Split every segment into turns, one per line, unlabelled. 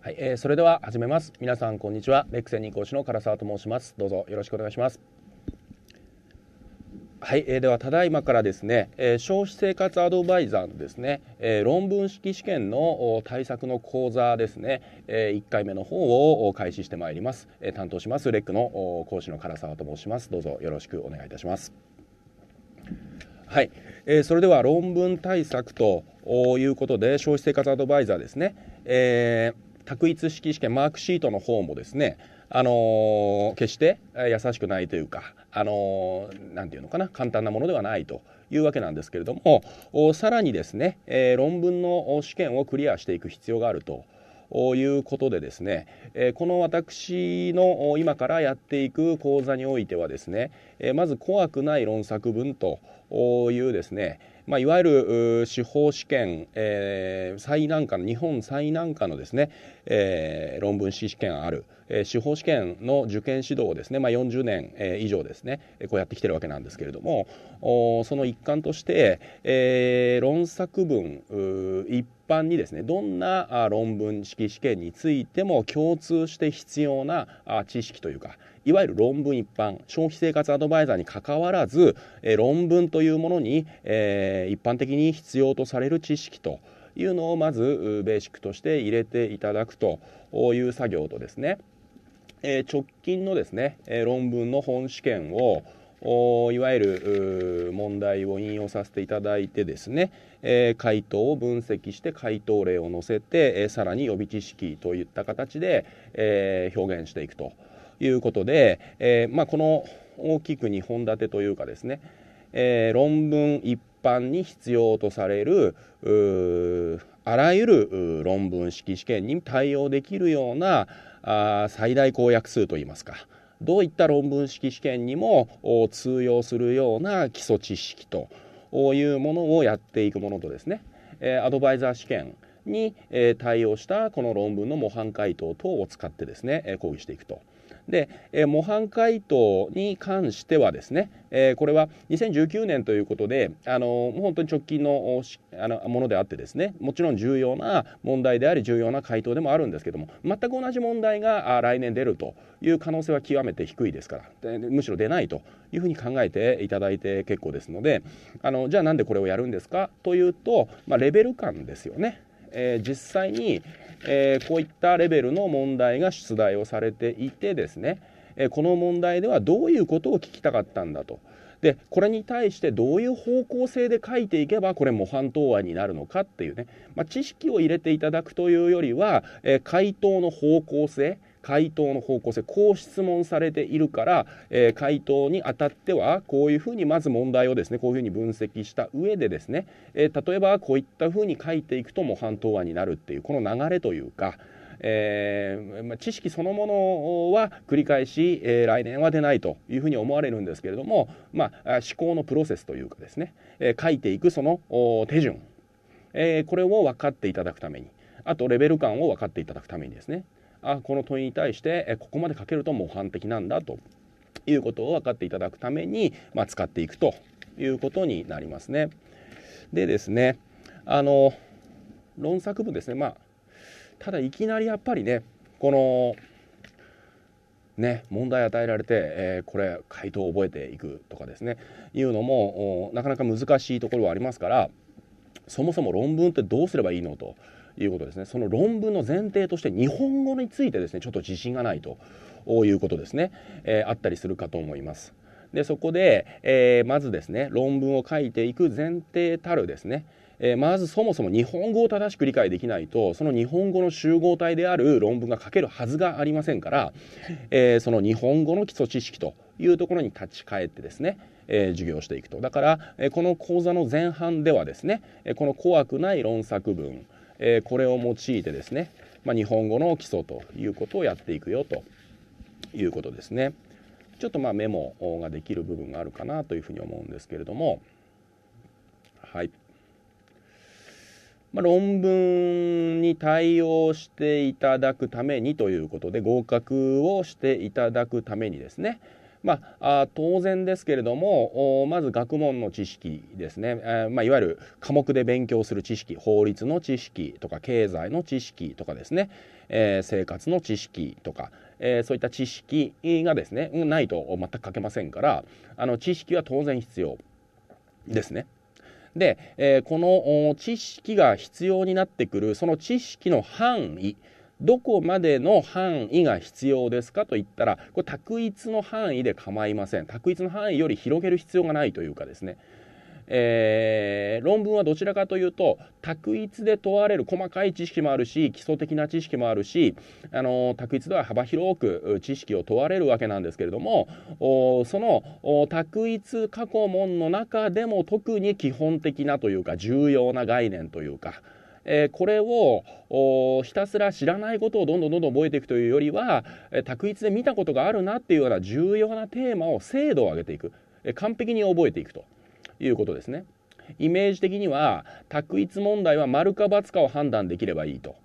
はい、えー、それでは始めます。皆さんこんにちは。レクセニ講師の唐沢と申します。どうぞよろしくお願いします。はい、えー、ではただいまからですね、えー、消費生活アドバイザーのですね、えー、論文式試験の対策の講座ですね、え1回目の方を開始してまいります、え担当しますレックの講師の唐沢と申しますどうぞよろしくお願いいたしますはい、えそれでは論文対策ということで消費生活アドバイザーですね、えー択一式試験マークシートの方もですねあの決して優しくないというか、あのー、て言うのかな簡単なものではないというわけなんですけれどもさらにですね、え論文の試験をクリアしていく必要があると。いうことでですね、えこの私の今からやっていく講座においてはですね、えまず怖くない論作文というですね、まあ、いわゆる司法試験、えー、最難関の日本最難関のですね、えー、論文試験ある、えー、司法試験の受験指導をですね、まあ、40年、えー、以上ですねこうやってきてるわけなんですけれどもおその一環として、えー、論作文一般にですねどんな論文式試験についても共通して必要な知識というかいわゆる論文一般消費生活アドバイザーにかかわらず、え論文というものに、え一般的に必要とされる知識というのをまずベーシックとして入れていただくという作業とですね、え直近のですね、え論文の本試験をいわゆる問題を引用させていただいてですね、えー、回答を分析して回答例を載せて、えー、さらに予備知識といった形で、えー、表現していくと。いうことで、えー、まあ、この大きく2本立てというかですね、えー、論文一般に必要とされるあらゆる論文式試験に対応できるようなあ最大公約数といいますかどういった論文式試験にも通用するような基礎知識というものをやっていくものとですね、えアドバイザー試験に、え対応したこの論文の模範解答等を使ってですね、え講義していくと。で、え模範解答に関してはですね、えこれは2019年ということで、あのもう本当に直近のあのものであってですね、もちろん重要な問題であり、重要な回答でもあるんですけども、全く同じ問題が来年出るという可能性は極めて低いですから、むしろ出ないというふうに考えていただいて結構ですので、あのじゃあなんでこれをやるんですかというと、まあ、レベル感ですよね。えー、実際に、えー、こういったレベルの問題が出題をされていてですね、えこの問題ではどういうことを聞きたかったんだと。でこれに対してどういう方向性で書いていけばこれ模範答案になるのかっていうね、まあ、知識を入れていただくというよりは、え回答の方向性回答の方向性こう質問されているから、えー、回答にあたってはこういうふうにまず問題をですねこういうふうに分析した上でですね、えー、例えばこういったふうに書いていくと模範答案になるっていうこの流れというか。えーまあ、知識そのものは繰り返し、えー、来年は出ないというふうに思われるんですけれども、まあ、思考のプロセスというかですね、えー、書いていくその手順、えー、これを分かっていただくためにあとレベル感を分かっていただくためにですねあこの問いに対してここまで書けると模範的なんだということを分かっていただくために、まあ、使っていくということになりますね。でですねあの論作文ですねまあただいきなりやっぱりねこのね、問題与えられて、えー、これ回答を覚えていくとかですねいうのもなかなか難しいところはありますからそもそも論文ってどうすればいいのということですねその論文の前提として日本語についてですねちょっと自信がないということですね、えー、あったりするかと思います。でそこで、えー、まずですね論文を書いていく前提たるですねえー、まずそもそも日本語を正しく理解できないとその日本語の集合体である論文が書けるはずがありませんから、えー、その日本語の基礎知識というところに立ち返ってですね、えー、授業していくとだから、えこの講座の前半ではですね、えこの怖くない論作文えこれを用いてですね、まあ、日本語の基礎ということをやっていくよということですね。ちょっとまあメモができる部分があるかなというふうに思うんですけれども、はい。まあ、論文に対応していただくためにということで合格をしていただくためにですね、まあ、あ当然ですけれどもまず学問の知識ですね、えー、まあ、いわゆる科目で勉強する知識法律の知識とか経済の知識とかですね、えー、生活の知識とか、えー、そういった知識がですねないと全く書けませんからあの知識は当然必要ですね。で、えこの知識が必要になってくるその知識の範囲どこまでの範囲が必要ですかと言ったらこれ択一の範囲で構いません択一の範囲より広げる必要がないというかですねえー、論文はどちらかというと択一で問われる細かい知識もあるし基礎的な知識もあるし、あの択一では幅広く知識を問われるわけなんですけれどもその択一過去問の中でも特に基本的なというか重要な概念というか。えこれをひたすら知らないことをどんどんどんどん覚えていくというよりは、え択一で見たことがあるなっていうような重要なテーマを精度を上げていく、え完璧に覚えていくということですね。イメージ的には択一問題は丸か×かを判断できればいいと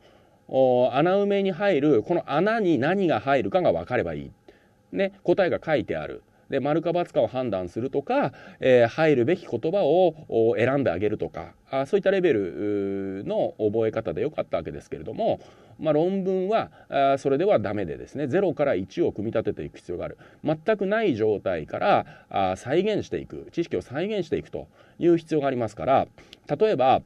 穴埋めに入るこの穴に何が入るかが分かればいい、ね、答えが書いてあるで丸か×かを判断するとか、えー、入るべき言葉を選んであげるとかあそういったレベルの覚え方でよかったわけですけれども、まあ、論文はあそれではダメでですね0から1を組み立てていく必要がある全くない状態からあ再現していく知識を再現していくという必要がありますから例えば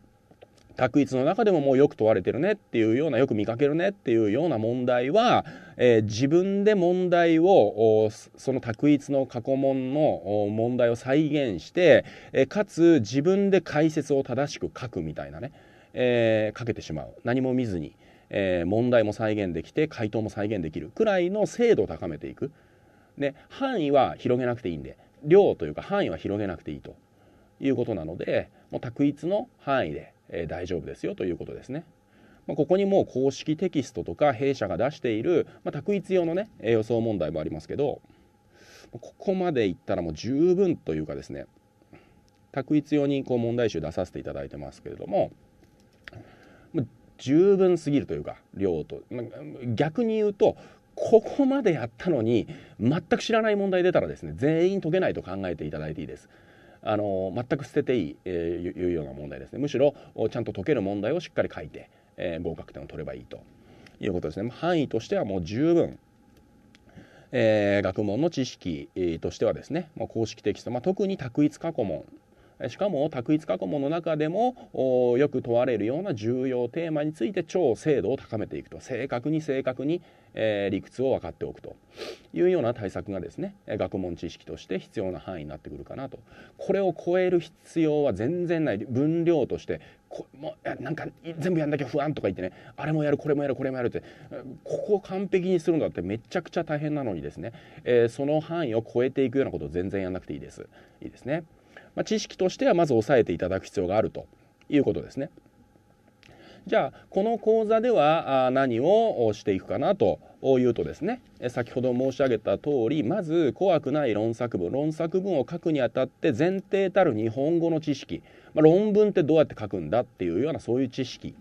択一の中でももうよく問われてるねっていうようなよく見かけるねっていうような問題は、えー、自分で問題をその択一の過去問の問題を再現して、えー、かつ自分で解説を正しく書くみたいなね、えー、書けてしまう何も見ずに、え問題も再現できて回答も再現できるくらいの精度を高めていく。で範囲は広げなくていいんで量というか範囲は広げなくていいということなのでもう択一の範囲でえー、大丈夫ですよということですね。まあ、ここにもう公式テキストとか弊社が出している、まあ、択一用のね予想問題もありますけどここまでいったらもう十分というかですね択一用にこう問題集出させていただいてますけれども十分すぎるというか量と逆に言うとここまでやったのに全く知らない問題出たらですね全員解けないと考えていただいていいです。あの全く捨てていい、えー、いうような問題ですねむしろちゃんと解ける問題をしっかり書いて、えー、合格点を取ればいいということですね範囲としてはもう十分えー、学問の知識としてはですね、まあ、公式テキスト、まあ、特に択一過去問しかも択一過去問の中でもよく問われるような重要テーマについて超精度を高めていくと正確に正確に、えー、理屈を分かっておくというような対策がですね学問知識として必要な範囲になってくるかなとこれを超える必要は全然ない分量としてこもうなんか全部やんなきゃ不安とか言ってねあれもやるこれもやるこれもやるってここを完璧にするんだってめちゃくちゃ大変なのにですね、えー、その範囲を超えていくようなことを全然やんなくていいですいいですね。まあ、知識としてはまず押さえていただく必要があるということですね。じゃあこの講座では何をしていくかなというとですね先ほど申し上げた通りまず怖くない論作文論作文を書くにあたって前提たる日本語の知識、まあ、論文ってどうやって書くんだっていうようなそういう知識、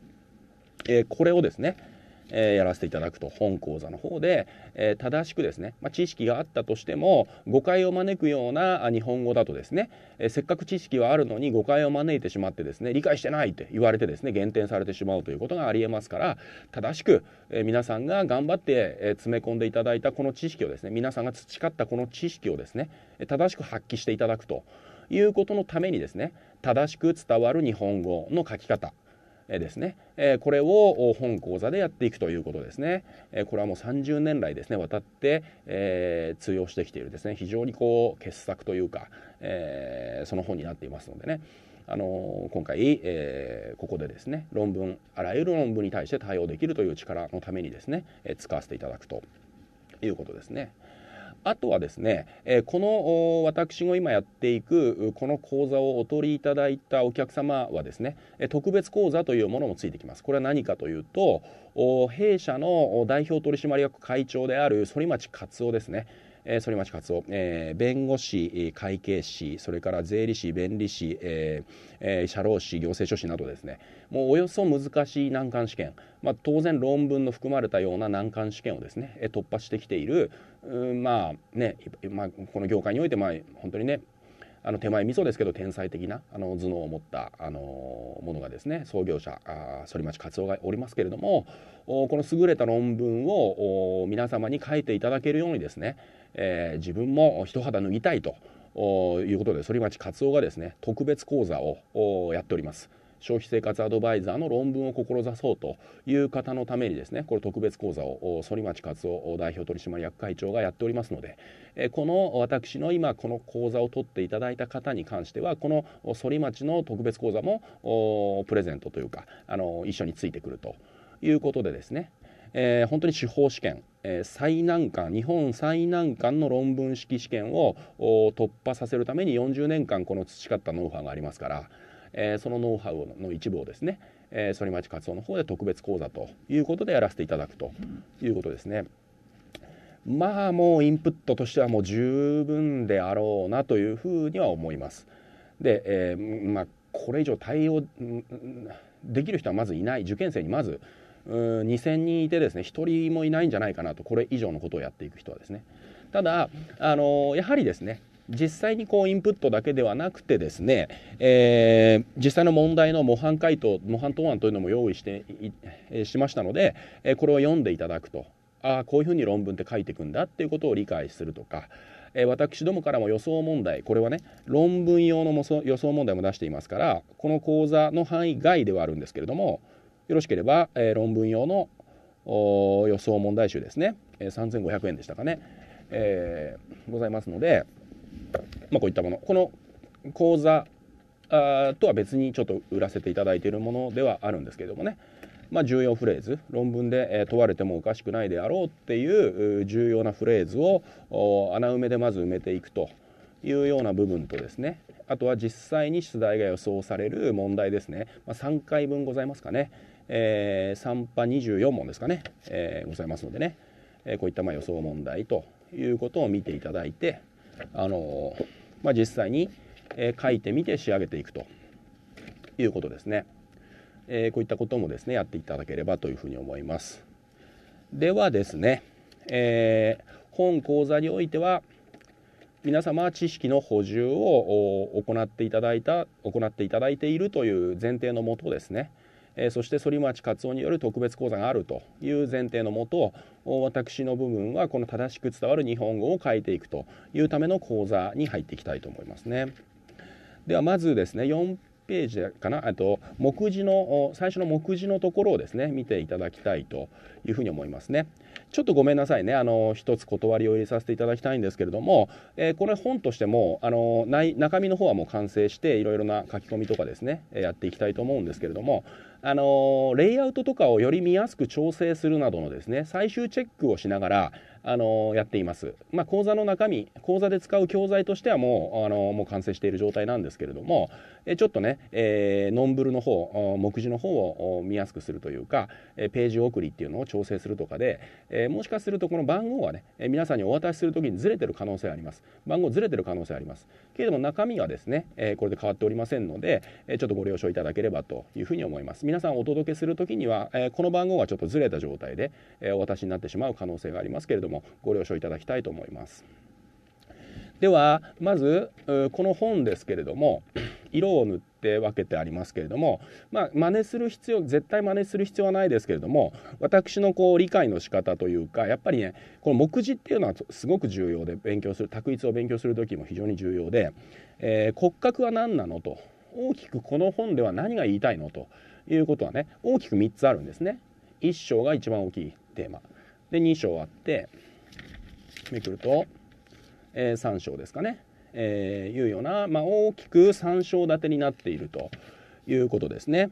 えー、これをですねえー、やらせていただくと本講座の方で、えー、正しくですね、まあ、知識があったとしても誤解を招くような日本語だとですね、えー、せっかく知識はあるのに誤解を招いてしまってですね理解してないって言われてですね減点されてしまうということがありえますから正しく、え皆さんが頑張って、え詰め込んでいただいたこの知識をですね皆さんが培ったこの知識をですね正しく発揮していただくということのためにですね正しく伝わる日本語の書き方ですね、これを本講座でやっていくということですね。これはもう30年来ですね、渡って、えー、通用してきているですね、非常にこう傑作というか、えー、その本になっていますのでね。あの今回、えー、ここでですね論文あらゆる論文に対して対応できるという力のためにですね、え使わせていただくということですね。あとはですね、えこの私が今やっていくこの講座をお取りいただいたお客様はですね特別講座というものもついてきますこれは何かというと弊社の代表取締役会長である反町勝夫ですねえー、反町克夫、えー、弁護士、会計士、それから税理士、弁理士、えーえー、社労士、行政書士などですね、もうおよそ難しい難関試験、まあ、当然論文の含まれたような難関試験をですね、突破してきている、うん、まあね、まあ、この業界において、まあ、本当にね、あの手前味噌ですけど天才的なあの頭脳を持ったあのものがですね創業者反町克夫がおりますけれどもこの優れた論文を皆様に書いていただけるようにですねえー、自分も一肌脱ぎたいということで反町克夫がですね特別講座をやっております。消費生活アドバイザーの論文を志そうという方のためにですねこれ特別講座を反町勝夫代表取締役会長がやっておりますのでこの私の今この講座を取っていただいた方に関してはこの反町の特別講座もプレゼントというかあの一緒についてくるということでですねえー、本当に司法試験、えー、最難関日本最難関の論文式試験を突破させるために40年間この培ったノウハウがありますから、えー、そのノウハウの一部をですね、えー、反町活動の方で特別講座ということでやらせていただくということですね。まあもうインプットとしてはもう十分であろうなというふうには思います。で、えー、まあこれ以上対応できる人はまずいない受験生にまず2000人いてですね1人もいないんじゃないかなとこれ以上のことをやっていく人はですねただあのやはりですね実際にこうインプットだけではなくてですね、えー、実際の問題の模範解答模範答案というのも用意してしましたので、えこれを読んでいただくとああこういうふうに論文って書いていくんだっていうことを理解するとか、え私どもからも予想問題これはね論文用の予想問題も出していますからこの講座の範囲外ではあるんですけれどもよろしければ、えー、論文用の予想問題集ですね、えー、3500円でしたかね、えー、ございますので、まあ、こういったものこの講座あとは別にちょっと売らせていただいているものではあるんですけれどもね、まあ、重要フレーズ論文で問われてもおかしくないであろうっていう重要なフレーズを穴埋めでまず埋めていくというような部分とですねあとは実際に出題が予想される問題ですね、まあ、3回分ございますかね。えー、3波24問ですかね、えー、ございますのでね、えこういったま予想問題ということを見ていただいて、あのまあ、実際に、え書いてみて仕上げていくということですね、えこういったこともですねやっていただければというふうに思いますではですね、え本講座においては皆様は知識の補充を行っていただいた行っていただいているという前提のもとですねえそして反町克夫による特別講座があるという前提のもと私の部分はこの正しく伝わる日本語を書いていくというための講座に入っていきたいと思いますね。ではまずですね4ページかなっと目次の最初の目次のところをですね見ていただきたいというふうに思いますね。ちょっとごめんなさいねあの一つ断りを入れさせていただきたいんですけれども、えー、これ本としてもあの内中身の方はもう完成していろいろな書き込みとかですねやっていきたいと思うんですけれどもあのレイアウトとかをより見やすく調整するなどのですね最終チェックをしながらあのやっています、まあ、講座の中身講座で使う教材としてはもうあのもう完成している状態なんですけれどもちょっとね、えー、ノンブルの方目次の方を見やすくするというかページ送りっていうのを調整するとかで、えー、もしかするとこの番号はね皆さんにお渡しする時にずれてる可能性あります番号ずれてる可能性ありますけれども中身はですね、えー、これで変わっておりませんのでちょっとご了承いただければというふうに思います皆さんお届けする時には、えこの番号がちょっとずれた状態で、えお渡しになってしまう可能性がありますけれどももご了承いただきたいと思います。ではまずこの本ですけれども 色を塗って分けてありますけれどもまあ真似する必要絶対真似する必要はないですけれども私のこう理解の仕方というかやっぱりねこの目次っていうのはすごく重要で勉強する択一を勉強する時も非常に重要で、えー、骨格は何なのと大きくこの本では何が言いたいのということはね大きく3つあるんですね。1章が一番大きいテーマで2章あってめくると、えー、3章ですかね、えー、いうような、まあ、大きく3章立てになっているということですね。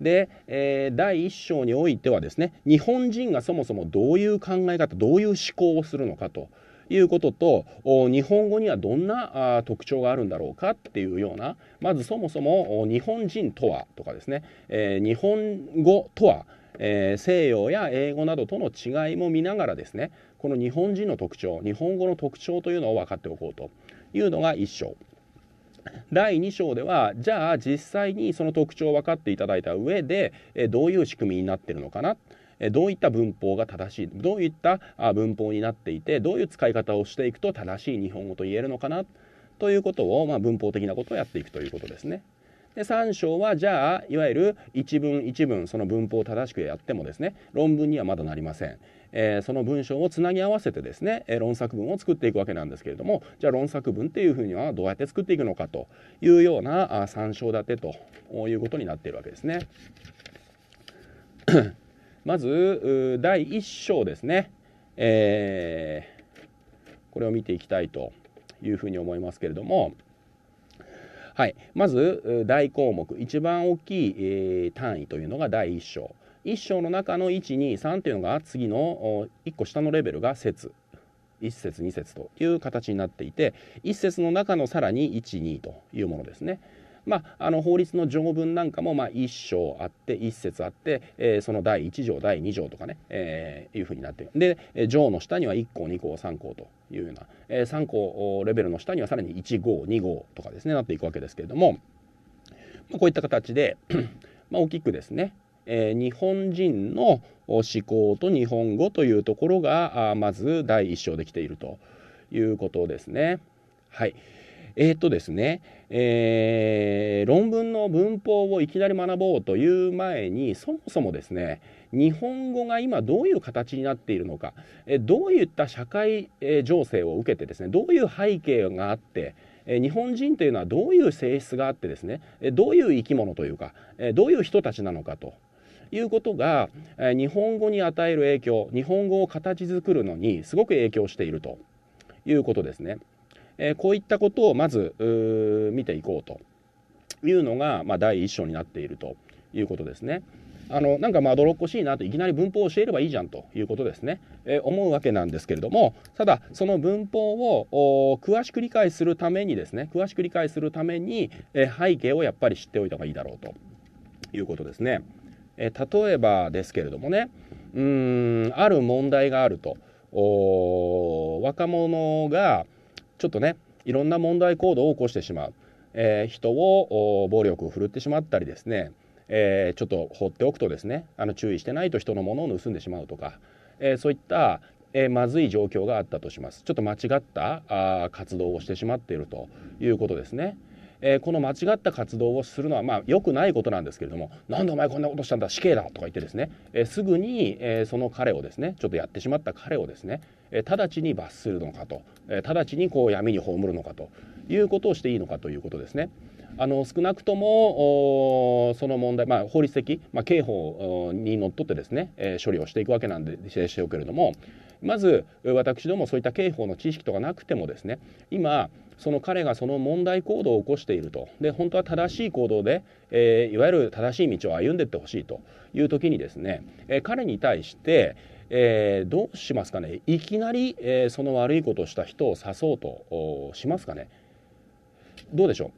で、えー、第1章においてはですね日本人がそもそもどういう考え方どういう思考をするのかということと日本語にはどんなあ特徴があるんだろうかっていうようなまずそもそも日本人とはとかですね、えー、日本語とはえー、西洋や英語などとの違いも見ながらですねこの日本人の特徴日本語の特徴というのを分かっておこうというのが1章。第2章ではじゃあ実際にその特徴を分かっていただいた上でどういう仕組みになってるのかなどういった文法が正しいどういった文法になっていてどういう使い方をしていくと正しい日本語と言えるのかなということを、まあ、文法的なことをやっていくということですね。で3章はじゃあいわゆる一文一文その文法を正しくやってもですね論文にはまだなりません。えー、その文章をつなぎ合わせてですね、えー、論作文を作っていくわけなんですけれどもじゃあ論作文っていうふうにはどうやって作っていくのかというようなあ参照立てということになっているわけですね。まず第1章ですね、えー、これを見ていきたいというふうに思いますけれども。はい、まず大項目一番大きい、えー、単位というのが第1章1章の中の123というのが次の1個下のレベルが節1節2節という形になっていて1節の中のさらに12というものですね。まあ、あの法律の条文なんかもまあ1章あって1節あって、えー、その第1条第2条とかね、えー、いうふうになってるで条の下には1項2項3項というような、えー、3項レベルの下にはさらに1号2号とかですねなっていくわけですけれども、まあ、こういった形で まあ大きくですねえー、日本人の思考と日本語というところがまず第一章できているということですね。はい、えっ、ー、とですね、えー、論文の文法をいきなり学ぼうという前にそもそもですね日本語が今どういう形になっているのか、えどういった社会、え情勢を受けてですねどういう背景があって日本人というのはどういう性質があってですねどういう生き物というかどういう人たちなのかということが日本語に与える影響日本語を形作るのにすごく影響しているということですね。えこういったことをまず見ていこうというのが、まあ、第一章になっているということですね。あのなんかまあ泥っこしいなといきなり文法を教えればいいじゃんということですね、えー、思うわけなんですけれどもただその文法を詳しく理解するためにですね詳しく理解するために、えー、背景をやっぱり知っておいた方がいいだろうということですね、えー、例えばですけれどもねうんある問題があると若者が、ちょっとねいろんな問題行動を起こしてしまう、えー、人を暴力を振るってしまったりですね、えー、ちょっと放っておくとですねあの注意してないと人のものを盗んでしまうとか、えー、そういった、えまずい状況があったとしますちょっと間違ったあ活動をしてしまっているということですね。えこの間違った活動をするのはまあ良くないことなんですけれども「なんでお前こんなことしたんだ死刑だ」とか言ってですね、えすぐに、えその彼をですねちょっとやってしまった彼をですね、直ちに罰するのかと直ちにこう闇に葬るのかということをしていいのかということですね。あの少なくともその問題、まあ、法律的、まあ、刑法にのっとってですね、えー、処理をしていくわけなんでしょうけれどもまず私どもそういった刑法の知識とかなくてもですね今その彼がその問題行動を起こしているとで本当は正しい行動で、えー、いわゆる正しい道を歩んでいってほしいという時にですね、えー、彼に対して、えー、どうしますかねいきなり、えー、その悪いことをした人を刺そうとしますかねどうでしょう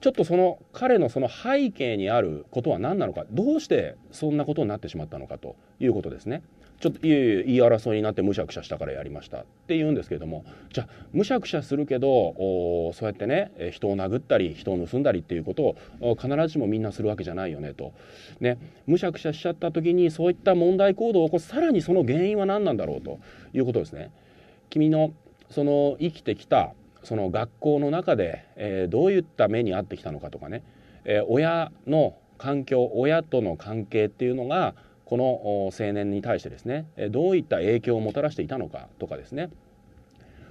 ちょっとその彼のその背景にあることは何なのかどうしてそんなことになってしまったのかということですね。ちょっといえいえ言い争いになってむしゃくしゃしたからやりましたって言うんですけれどもじゃあむしゃくしゃするけどそうやってね人を殴ったり人を盗んだりっていうことを必ずしもみんなするわけじゃないよねと。ねむしゃくしゃしちゃった時にそういった問題行動を起こすさらにその原因は何なんだろうということですね。君のその生きてきたその学校の中で、えー、どういった目に遭ってきたのかとかね、えー、親の環境親との関係っていうのがこの青年に対してですねどういった影響をもたらしていたのかとかですね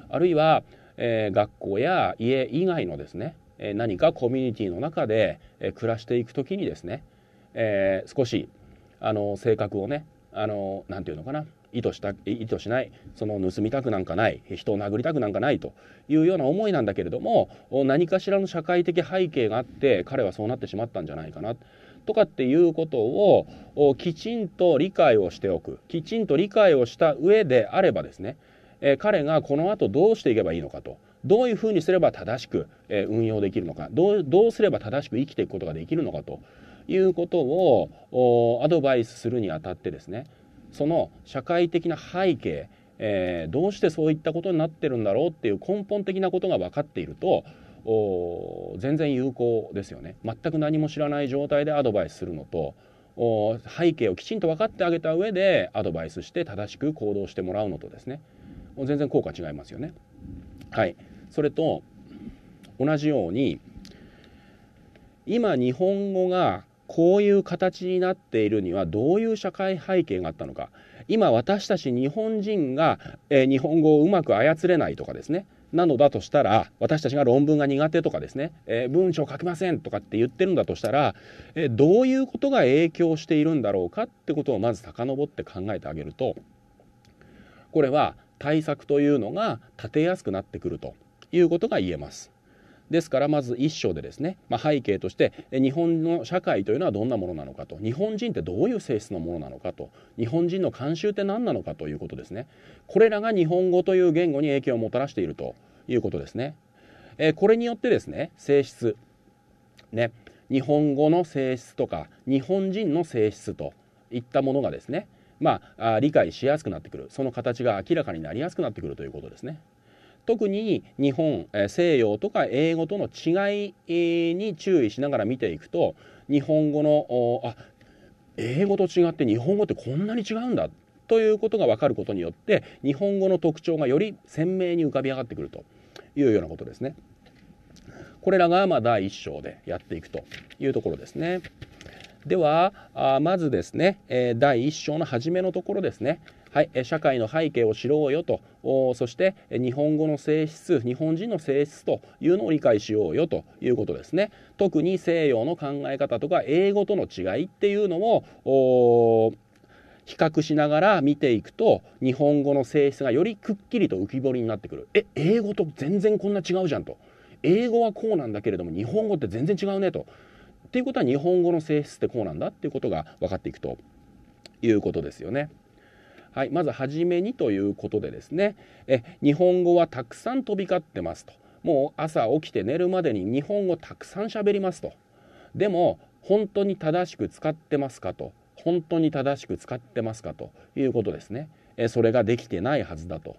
あるいは、えー、学校や家以外のですね何かコミュニティの中で暮らしていく時にですね、えー、少しあの性格をね何て言うのかな意図した意図しないその盗みたくなんかない人を殴りたくなんかないというような思いなんだけれども何かしらの社会的背景があって彼はそうなってしまったんじゃないかなとかっていうことをきちんと理解をしておくきちんと理解をした上であればですね、えー、彼がこの後どうしていけばいいのかとどういうふうにすれば正しく、えー、運用できるのかどうどうすれば正しく生きていくことができるのかということをアドバイスするにあたってですねその社会的な背景えー、どうしてそういったことになってるんだろうっていう根本的なことが分かっていると全然有効ですよね全く何も知らない状態でアドバイスするのと背景をきちんと分かってあげた上でアドバイスして正しく行動してもらうのとですね全然効果違いますよね。はい、それと同じように今日本語がこういう形になっているにはどういう社会背景があったのか今私たち日本人が、えー、日本語をうまく操れないとかですねなのだとしたら私たちが論文が苦手とかですね、えー、文章書きませんとかって言ってるんだとしたら、えー、どういうことが影響しているんだろうかってことをまず遡って考えてあげるとこれは対策というのが立てやすくなってくるということが言えます。ですからまず一章でですね、まあ、背景として日本の社会というのはどんなものなのかと日本人ってどういう性質のものなのかと日本人の慣習って何なのかということですねこれらが日本語という言語に影響をもたらしているということですね。えこれによってですね性質ね日本語の性質とか日本人の性質といったものがですねまあ理解しやすくなってくるその形が明らかになりやすくなってくるということですね。特に日本、え西洋とか英語との違いに注意しながら見ていくと日本語のあ英語と違って日本語ってこんなに違うんだということが分かることによって日本語の特徴がより鮮明に浮かび上がってくるというようなことですね。これらがま第1章でやっていくというところですね。ではまずですね第1章の初めのところですねはい、社会の背景を知ろうよとそして日本語の性質日本人の性質というのを理解しようよということですね特に西洋の考え方とか英語との違いっていうのを比較しながら見ていくと日本語の性質がよりくっきりと浮き彫りになってくるえ英語と全然こんな違うじゃんと英語はこうなんだけれども日本語って全然違うねとっていうことは日本語の性質ってこうなんだっていうことが分かっていくということですよね。はい、まずはじめにということでですねえ日本語はたくさん飛び交ってますともう朝起きて寝るまでに日本語たくさん喋りますとでも本当に正しく使ってますかと本当に正しく使ってますかということですねえそれができてないはずだと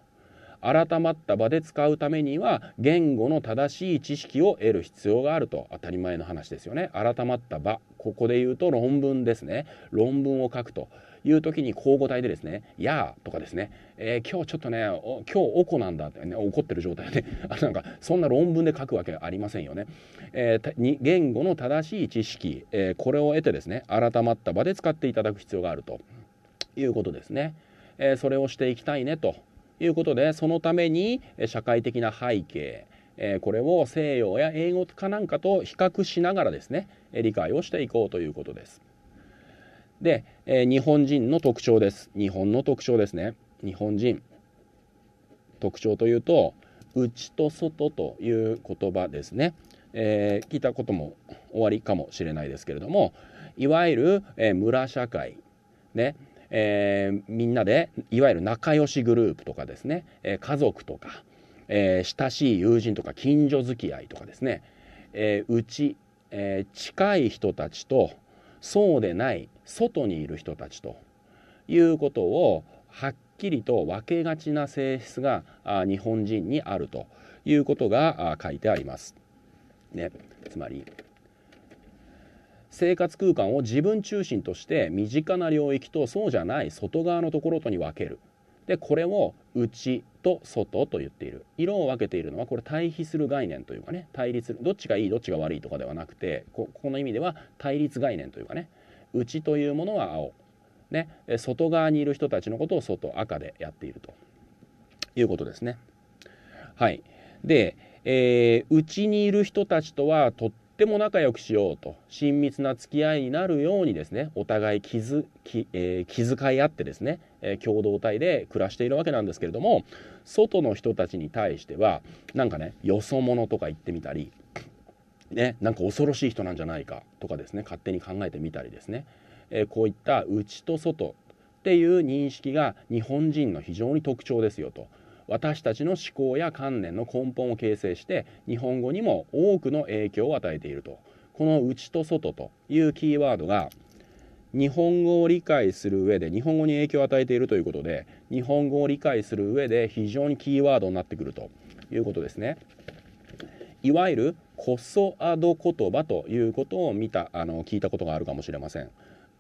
改まった場で使うためには言語の正しい知識を得る必要があると当たり前の話ですよね改まった場ここで言うと論文ですね論文を書くという時に口語体でですね「やあ」とかですね、えー、今日ちょっとね今日おこなんだ」ってね怒ってる状態で、ね、あなんかそんな論文で書くわけありませんよね。えー、言語の正しい知識、えー、これを得てですね改まった場で使っていただく必要があるということですね。えそれをしていきたいねということでそのために社会的な背景えこれを西洋や英語かなんかと比較しながらですね理解をしていこうということです。で、えー、日本人の特徴です。日本の特徴ですね。日本人。特徴というと、内と外という言葉ですね。えー、聞いたこともおありかもしれないですけれども、いわゆる、えー、村社会、ね、えー、みんなでいわゆる仲良しグループとかですね、えー、家族とか、えー、親しい友人とか近所付き合いとかですね、えうち、え近い人たちとそうでない、外にいる人たちということをはっきりと分けがちな性質が日本人にあるということが書いてあります。ね、つまり生活空間を自分中心として身近な領域とそうじゃない外側のところとに分けるでこれを内と外と言っている色を分けているのはこれ対比する概念というかね対立どっちがいいどっちが悪いとかではなくてここの意味では対立概念というかね内というものは青、ね、外側にいる人たちのことを外赤でやっているということですね。はい、で、えー、内にいる人たちとはとっても仲良くしようと親密な付き合いになるようにですねお互い気づき、えー、気遣い合ってですね、えー、共同体で暮らしているわけなんですけれども外の人たちに対してはなんかねよそ者とか言ってみたりね、なんか恐ろしい人なんじゃないかとかですね勝手に考えてみたりですね、えー、こういった内と外っていう認識が日本人の非常に特徴ですよと私たちの思考や観念の根本を形成して日本語にも多くの影響を与えているとこの内と外というキーワードが日本語を理解する上で日本語に影響を与えているということで日本語を理解する上で非常にキーワードになってくるということですね。いわゆるコソアド言葉ということを見たあの聞いたことがあるかもしれません。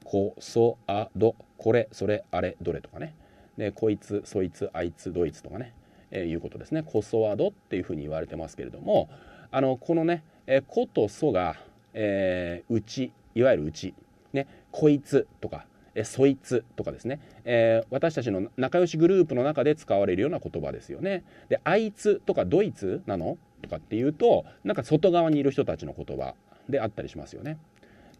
コソアドこれそれあれどれとかねでこいつそいつあいつドイツとかね、えいうことですねコソアドっていうふうに言われてますけれどもあのこのね「えこ」と「そ」が、えー、うちいわゆるうち、ね、こいつとか、えそいつとかですね、えー、私たちの仲良しグループの中で使われるような言葉ですよねであいつとかドイツ」なのとかっていうとなんか外側にいる人たちの言葉であったりしますよね。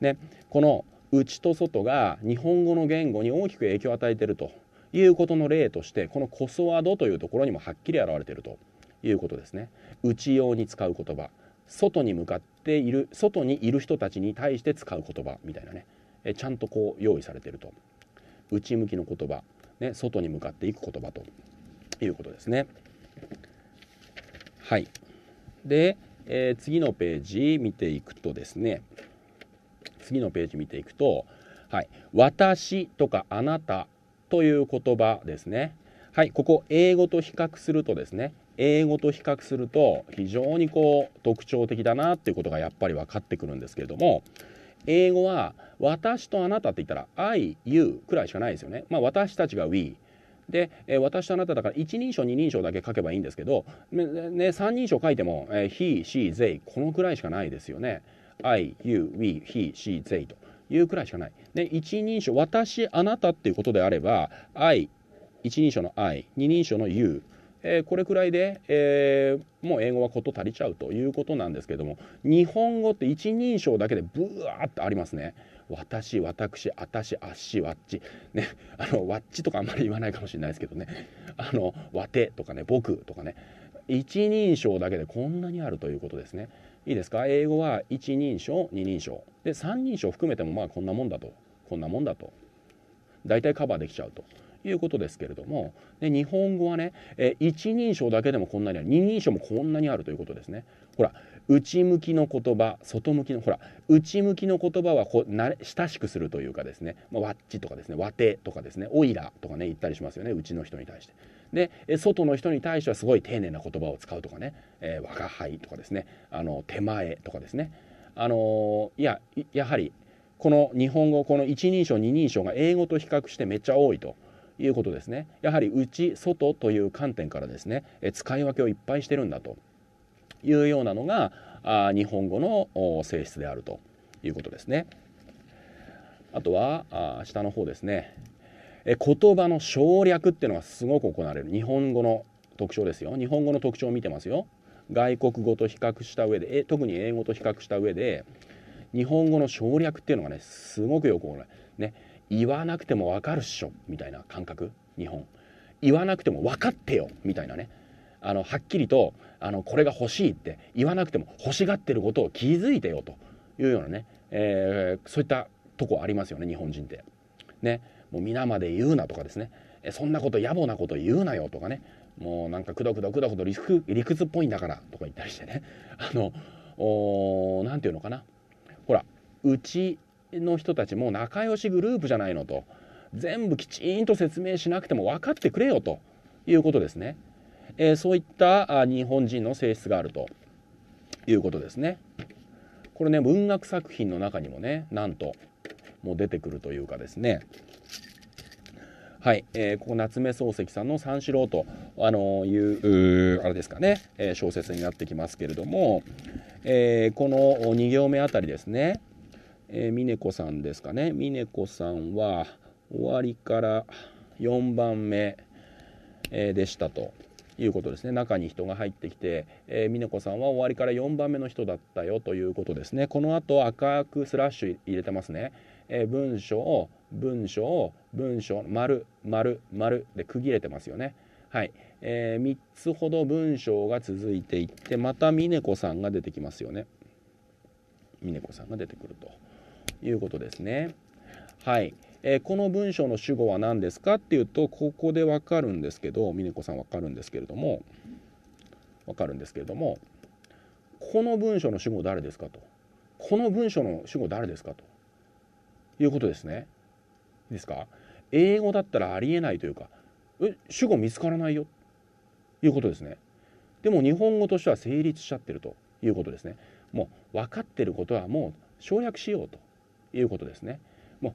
でこの内と外が日本語の言語に大きく影響を与えているということの例としてこの「コソワド」というところにもはっきり表れているということですね。内用に使う言葉外に向かっている外にいる人たちに対して使う言葉みたいなねえちゃんとこう用意されていると内向きの言葉、ね、外に向かっていく言葉ということですね。はいで、えー、次のページ見ていくとですね次のページ見ていくと、はい、私とかあなたという言葉ですね。はい、ここ英語と比較するとですね英語と比較すると非常にこう特徴的だなっていうことがやっぱり分かってくるんですけれども英語は私とあなたって言ったら I, you くらいしかないですよね。まあ、私たちが we で、えー、私とあなただから一人称二人称だけ書けばいいんですけど、ね、三人称書いても、えー、he, she, they このくらいしかないですよね。I, you, we, he, she, they というくらいしかない。で、一人称、私、あなたっていうことであれば、I、一人称の I、二人称の you、えー、これくらいで、えー、もう英語は事足りちゃうということなんですけども、日本語って一人称だけでブワーってありますね。私、私、あたし、あっし、わっち。ね、あの、わっちとかあんまり言わないかもしれないですけどね、あの、わてとかね、僕とかね、一人称だけでこんなにあるということですね。いいですか英語は一人称、二人称。で、三人称含めてもまあこんなもんだと。こんなもんだと。大体カバーできちゃうと。いうことですけれどもで日本語はね、えー、一人称だけでもこんなにある二人称もこんなにあるということですね。ほら内向きの言葉外向きのほら内向きの言葉はこう慣れ親しくするというかですね「まあ、わっち」とかですね「わて」とかですね「おいら」とかね言ったりしますよねうちの人に対して。で外の人に対してはすごい丁寧な言葉を使うとかね「えー、我が輩」とかですね「あの手前」とかですね。あのー、いややはりこの日本語この一人称二人称が英語と比較してめっちゃ多いということですねやはり内外という観点からですね使い分けをいっぱいしてるんだというようなのがあ日本語の性質であるということですね。あとはあ下の方ですねえ言葉の省略っていうのがすごく行われる日本語の特徴ですよ日本語の特徴を見てますよ外国語と比較した上でえ特に英語と比較した上で日本語の省略っていうのがねすごくよく行われるね言わなくても分かるっしょみたいな感覚日本言わなくても分かってよみたいなねあのはっきりとあのこれが欲しいって言わなくても欲しがってることを気づいてよというようなね、えー、そういったとこありますよね日本人って。ねもう皆まで言うなとかですねそんなこと野暮なこと言うなよとかねもうなんかくどくどくどくど理屈っぽいんだからとか言ったりしてね あの何て言うのかなほらうちの人たちも仲良しグループじゃないのと全部きちんと説明しなくても分かってくれよということですね。えー、そういった日本人の性質があるということですね。これね文学作品の中にもねなんともう出てくるというかですねはい、えー、ここ夏目漱石さんの「三四郎と」あのいうあれですかね、えー、小説になってきますけれども、えー、この2行目あたりですね、えー、峰子さんですかね峰子さんは終わりから4番目、えでしたと。いうことですね中に人が入ってきて、えー、峰子さんは終わりから4番目の人だったよということですねこの後赤くスラッシュ入れてますね、えー、文章文章文章丸丸丸で区切れてますよねはい、えー、3つほど文章が続いていってまた峰子さんが出てきますよね峰子さんが出てくるということですねはいえー、この文章の主語は何ですかっていうとここで分かるんですけど峰子さん分かるんですけれども分かるんですけれどもこの文章の主語誰ですかとこの文章の主語誰ですかということですね。いいですか英語だったらありえないというかえ主語見つからないよということですね。でも日本語としては成立しちゃってるということですね。もう分かってることはもう省略しようということですね。もう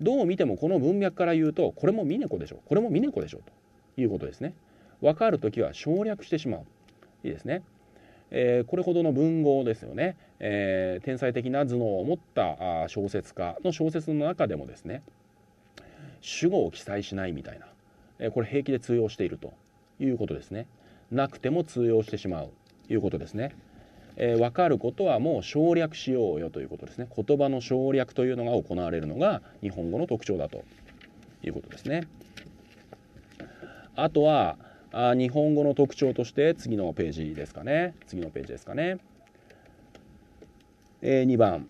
どう見てもこの文脈から言うとこれも峰子でしょこれも峰子でしょということですね。分かる時は省略してしまう。いいですね。えー、これほどの文豪ですよね、えー、天才的な頭脳を持った小説家の小説の中でもですね主語を記載しないみたいな、えー、これ平気で通用しているということですねなくても通用してしまうということですね。えー、分かることはもう省略しようよということですね言葉の省略というのが行われるのが日本語の特徴だということですねあとはあ日本語の特徴として次のページですかね次のページですかね、えー、2番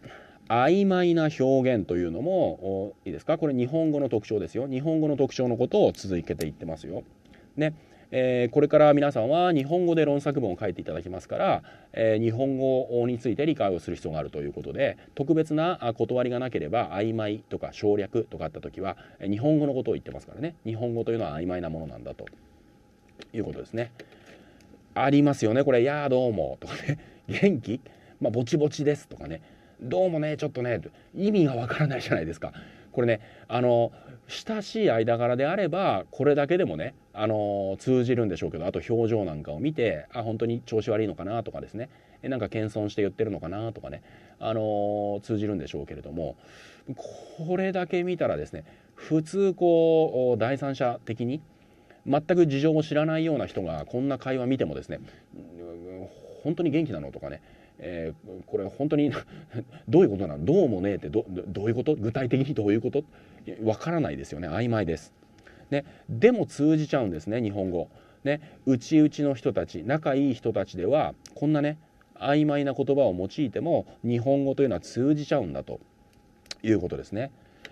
曖昧な表現というのもいいですかこれ日本語の特徴ですよ日本語の特徴のことを続けていってますよねえー、これから皆さんは日本語で論作文を書いていただきますから、えー、日本語について理解をする必要があるということで特別な断りがなければ曖昧とか省略とかあった時は日本語のことを言ってますからね日本語というのは曖昧なものなんだということですね。ありますよねこれ「やあどうも」とかね「元気?」まあ「ぼちぼちです」とかね「どうもねちょっとね」意味がわからないじゃないですか。これねあの親しい間柄であればこれだけでもねあの通じるんでしょうけどあと表情なんかを見てあ本当に調子悪いのかなとかですねなんか謙遜して言ってるのかなとかねあの通じるんでしょうけれどもこれだけ見たらですね普通こう第三者的に全く事情を知らないような人がこんな会話見てもですね本当に元気なのとかねえー、これ本当に どういうことなのどうもねえってどどういうこと具体的にどういうことわからないですよね曖昧です。ね、でも通じちゃうんですね日本語。ね、内々の人たち仲いい人たちではこんなね曖昧な言葉を用いても日本語というのは通じちゃうんだということですね。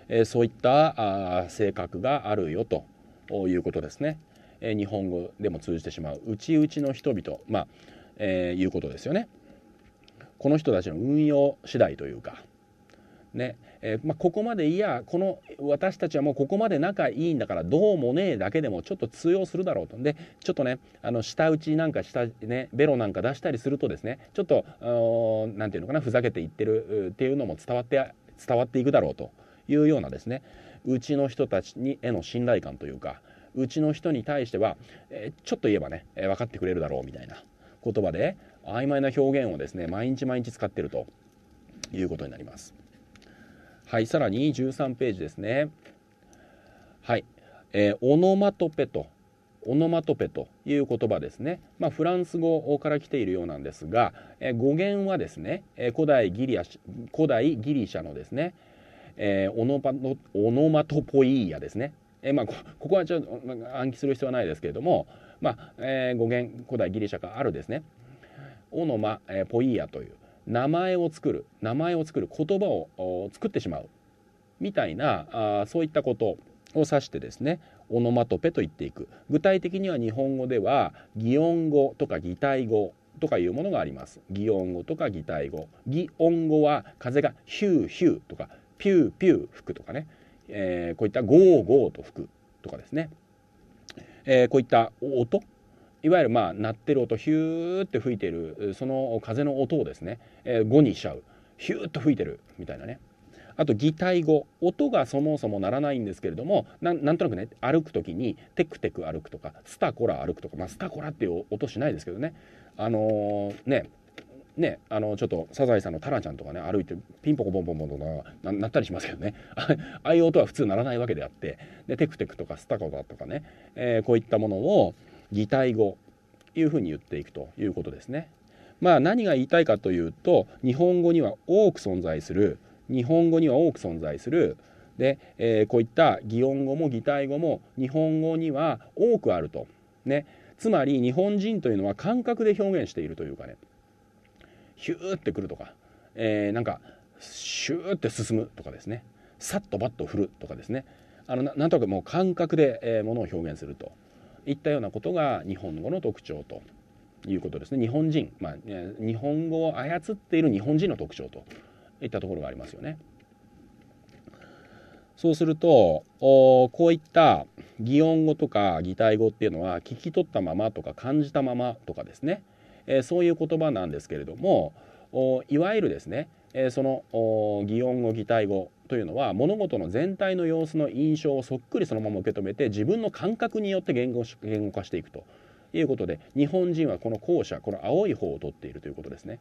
えー、そういったあ性格があるよということですね。えー、日本語でも通じてしまう内々の人々、まあえー、いうことですよね。この人たちの運用次第というかねえー、まあ、ここまでいやこの私たちはもうここまで仲いいんだからどうもねだけでもちょっと通用するだろうとでちょっとねあの舌打ちなんかした、ね、ベロなんか出したりするとですねちょっと何て言うのかなふざけていってるっていうのも伝わって伝わっていくだろうというようなですねうちの人たちにへの信頼感というかうちの人に対しては、えー、ちょっと言えばね、えー、分かってくれるだろうみたいな言葉で曖昧な表現をですね毎日毎日使っているということになりますはいさらに13ページですねはい、えー、オノマトペとオノマトペという言葉ですね、まあ、フランス語から来ているようなんですが、えー、語源はですね、えー、古代ギリア古代ギリシャのですね、えー、オノパのオノマトポイーヤですね、えーまあ、ここはちょっと暗記する必要はないですけれども、まあえー、語源古代ギリシャがあるですねオノマ、えー、ポイヤという名前を作る名前を作る言葉を作ってしまうみたいなあそういったことを指してですねオノマトペと言っていく具体的には日本語では擬音語とか擬態語とかいうものがあります擬音語とか擬態語擬音語は風がヒューヒューとかピューピュー吹くとかね、えー、こういったゴーゴーと吹くとかですね、えー、こういった音いわゆるまあ鳴ってる音ヒューって吹いてるその風の音をですね、えー、5にしちゃうヒューッと吹いてるみたいなねあと擬態語音がそもそも鳴らないんですけれどもなんとなくね歩く時にテクテク歩くとかスタコラ歩くとかまあスタコラっていう音しないですけどねあのー、ねね、あのちょっとサザエさんのタラちゃんとかね歩いてピンポコボンボンボンとななったりしますけどねああいう音は普通鳴らないわけであってでテクテクとかスタコだとかね、えー、こういったものを、擬態語いうふうに言っていくということですね。まあ何が言いたいかというと日本語には多く存在する日本語には多く存在するで、えー、こういった擬音語も擬態語も日本語には多くあると。ね、つまり日本人というのは感覚で表現しているというかねヒューってくるとか、えー、なんかシューって進むとかですねさっとバッと振るとかですねあのなんとなくもう感覚で、えー、ものを表現するといったようなことが日本語の特徴ということですね日本人、まあ、日本語を操っている日本人の特徴といったところがありますよね。そうするとおこういった擬音語とか擬態語っていうのは聞き取ったままとか感じたままとかですね、えー、そういう言葉なんですけれどもおいわゆるですね、えー、その擬音語擬態語というのは物事の全体の様子の印象をそっくりそのまま受け止めて自分の感覚によって言語言語化していくということで日本人はこの後者この青い方を取っているということですね。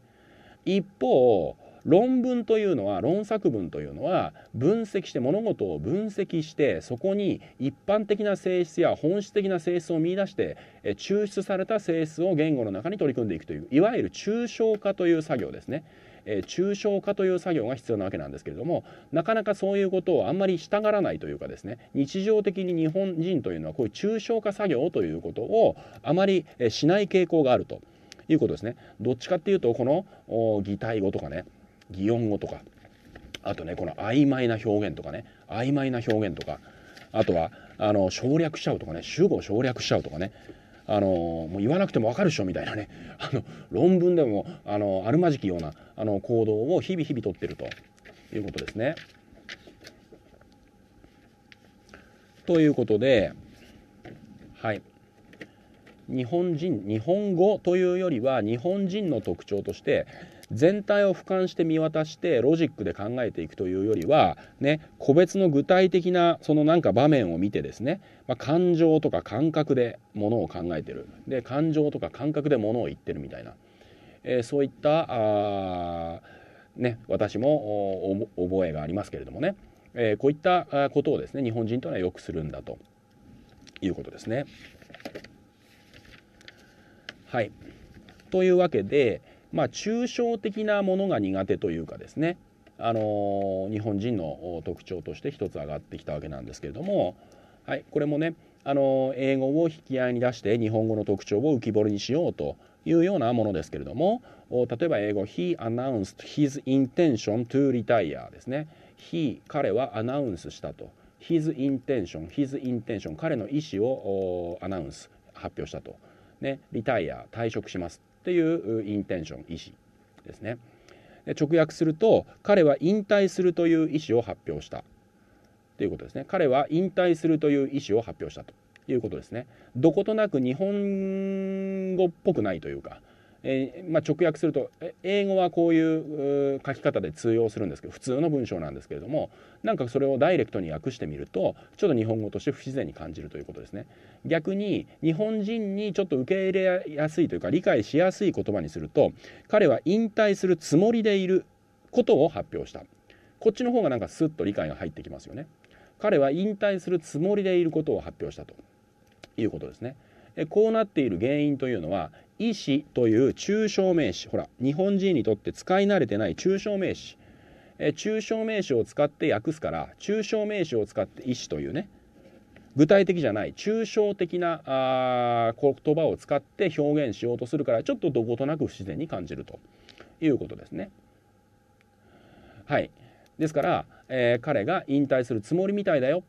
一方論文というのは論作文というのは分析して物事を分析してそこに一般的な性質や本質的な性質を見出して抽出された性質を言語の中に取り組んでいくといういわゆる抽象化という作業ですね。えー、抽象化という作業が必要なわけなんですけれどもなかなかそういうことをあんまりしたがらないというかですね日常的に日本人というのはこういう抽象化作業ということをあまりしない傾向があるということですね。どっちかっていうとこの擬態語とかね擬音語とかあとねこの曖昧な表現とかね曖昧な表現とかあとはあの省略しちゃうとかね主語省略しちゃうとかねあのもう言わなくてもわかるっしょみたいなね あの論文でもあのあるまじきようなあの行動を日々日々とってるということですね。ということではい日本人日本語というよりは日本人の特徴として全体を俯瞰して見渡してロジックで考えていくというよりは、ね、個別の具体的なそのなんか場面を見てですね、まあ、感情とか感覚でものを考えてるで感情とか感覚でものを言ってるみたいな、えー、そういったあ、ね、私も覚えがありますけれどもね、えー、こういったことをですね日本人というのはよくするんだということですね。はいというわけで、まあ、抽象的なものが苦手というかですね、あの日本人の特徴として一つ上がってきたわけなんですけれども、はい、これもね、あの英語を引き合いに出して日本語の特徴を浮き彫りにしようというようなものですけれども例えば英語「He announced his intention to retire」ですね「He」彼はアナウンスしたと「His intention」「His intention」彼の意思をアナウンス発表したと「ね、リタイア」退職しますっていうインテンション意思ですねで直訳すると彼は引退するという意思を発表したっていうことですね彼は引退するという意思を発表したということですねどことなく日本語っぽくないというかえー、まあ、直訳すると英語はこういう書き方で通用するんですけど普通の文章なんですけれどもなんかそれをダイレクトに訳してみるとちょっと日本語として不自然に感じるということですね逆に日本人にちょっと受け入れやすいというか理解しやすい言葉にすると彼は引退するつもりでいることを発表したこっちの方がなんかスッと理解が入ってきますよね彼は引退するつもりでいることを発表したということですねこうなっている原因というのは意思という抽象名詞。ほら、日本人にとって使い慣れてない抽象名詞。え抽象名詞を使って訳すから、抽象名詞を使って意思というね、具体的じゃない抽象的なあ言葉を使って表現しようとするからちょっとどことなく不自然に感じるということですね。はいですから、えー、彼が引退するつもりみたいだよ、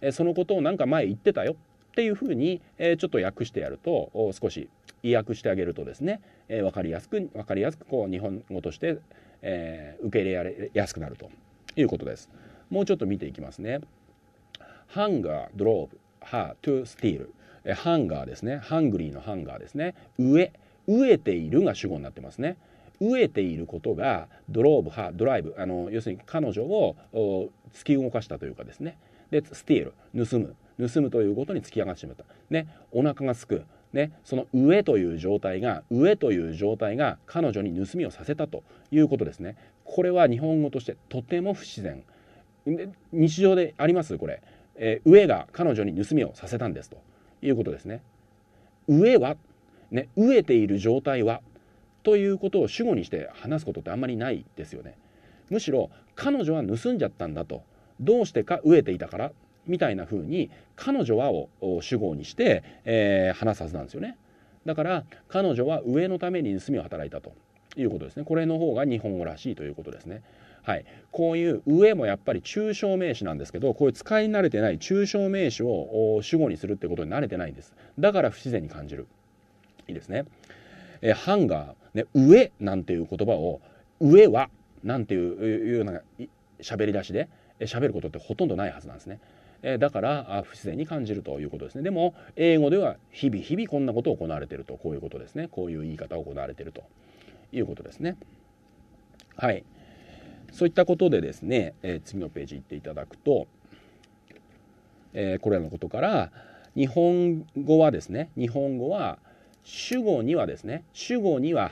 えー、そのことをなんか前言ってたよっていうふうに、えー、ちょっと訳してやると少し意訳してあげるとですね、えー、分かりやすく分かりやすくこう日本語として、えー、受け入れやすくなるということです。もうちょっと見ていきますね。ハンガー、ドローブ、ハー、トゥー、スティール。えハンガーですね。ハングリーのハンガーですね。上、飢えているが主語になってますね。飢えていることがドローブハドライブあの要するに彼女を突き動かしたというかですねでスティール盗む盗むということに突き上がってしまったねお腹がすくね、その上という状態が上という状態が彼女に盗みをさせたということですねこれは日本語としてとても不自然日常でありますこれ、えー、上が彼女に盗みをさせたんですということですね上はね飢えている状態はということを主語にして話すことってあんまりないですよねむしろ彼女は盗んじゃったんだとどうしてか飢えていたからみたいな風に彼女はを主語にして、えー、話すはずなんですよね。だから彼女は上のために盗みを働いたということですね。これの方が日本語らしいということですね。はい、こういう上もやっぱり抽象名詞なんですけどこういう使い慣れてない抽象名詞を主語にするってことに慣れてないんですだから不自然に感じるいいですねえハンガー、ね、上なんていう言葉を上はなんていうような喋り出しで喋ることってほとんどないはずなんですねえだから不自然に感じるということですねでも英語では日々日々こんなことを行われているとこういうことですねこういう言い方を行われているということですねはいそういったことでですね、え次のページ行っていただくと、えこれらのことから日本語はですね日本語は主語にはですね主語には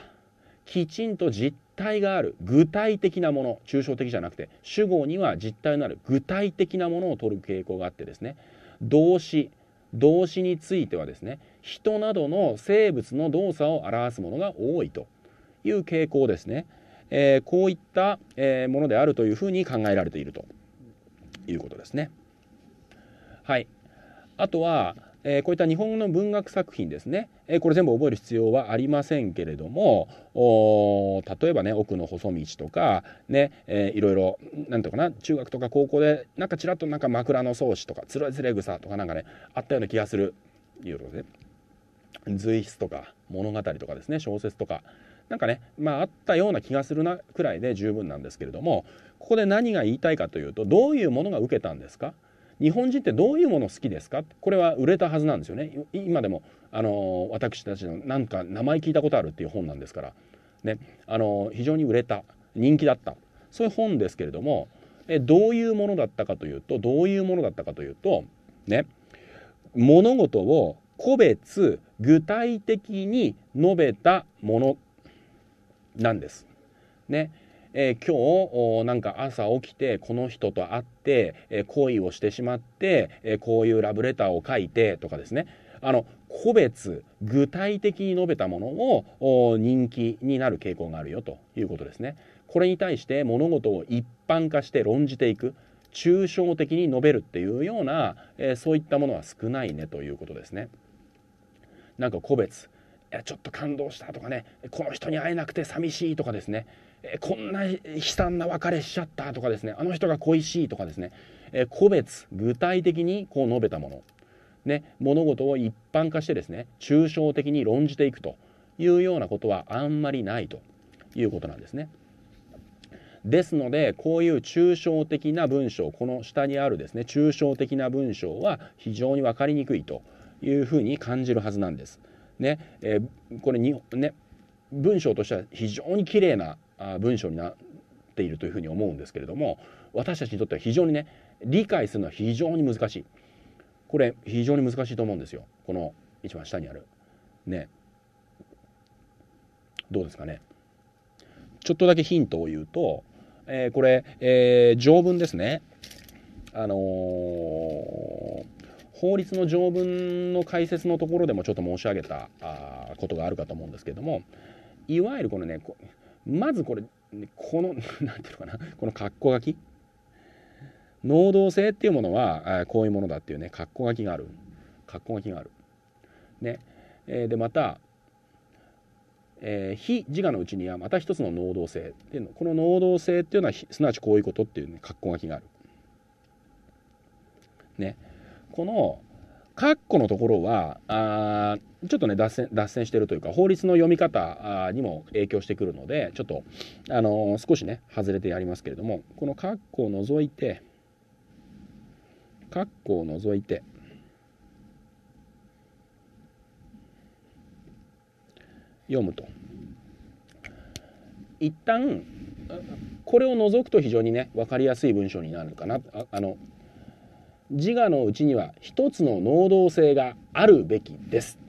きちんと実体がある具体的なもの抽象的じゃなくて主語には実体のある具体的なものを取る傾向があってですね動詞動詞についてはですね人などの生物の動作を表すものが多いという傾向ですね、えー、こういった、えものであるというふうに考えられているということですね。はい、あとはえこういった日本の文学作品ですね、えこれ全部覚える必要はありませんけれども例えばね奥の細道とかね、えー、いろいろ何ていうかな中学とか高校でなんかちらっとなんか枕草子とかつらつれ草とかなんかねあったような気がするいうことで随筆とか物語とかですね小説とかなんかねまああったような気がするなくらいで十分なんですけれどもここで何が言いたいかというとどういうものが受けたんですか日本人ってどういうもの好きですかこれは売れたはずなんですよね今でもあの私たちのなんか名前聞いたことあるっていう本なんですから、ね、あの非常に売れた人気だったそういう本ですけれどもえどういうものだったかというとどういうものだったかというとね物事を個別具体的に述べたものなんです。ね、えー、今日なんか朝起きてこの人と会って、え恋をしてしまって、えこういうラブレターを書いてとかですねあの個別具体的に述べたものを人気になる傾向があるよということですね。これに対して物事を一般化して論じていく抽象的に述べるっていうような、えー、そういったものは少ないねということですね。なんか個別ちょっと感動したとかねこの人に会えなくて寂しいとかですねえこんな悲惨な別れしちゃったとかですねあの人が恋しいとかですね、え個別具体的にこう述べたもの、ね、物事を一般化してですね抽象的に論じていくというようなことはあんまりないということなんですね。ですのでこういう抽象的な文章この下にあるですね抽象的な文章は非常に分かりにくいというふうに感じるはずなんです。ねえー、これに、ね、文章としては非常に綺麗な文章になっているというふうに思うんですけれども私たちにとっては非常にね理解するのは非常に難しいこれ非常に難しいと思うんですよこの一番下にあるねどうですかねちょっとだけヒントを言うと、えー、これ、えー、条文ですねあのー、法律の条文の解説のところでもちょっと申し上げたことがあるかと思うんですけれどもいわゆるこのねまずこれこの んていうのかなこの括弧書き能動性っていうものはこういうものだっていうね括弧書きがある括弧書きがある。ね、でまた、えー、非自我のうちにはまた一つの能動性っていうのこの能動性っていうのはすなわちこういうことっていうね括弧書きがある。ね、この括弧のところは、あちょっとね脱線、脱線してるというか、法律の読み方にも影響してくるので、ちょっと、あのー、少しね、外れてやりますけれども、この括弧を除いて、括弧を除いて、読むと。一旦これを除くと非常にね分かりやすい文章になるかなあの自我のうちには一つの能動性があるべきです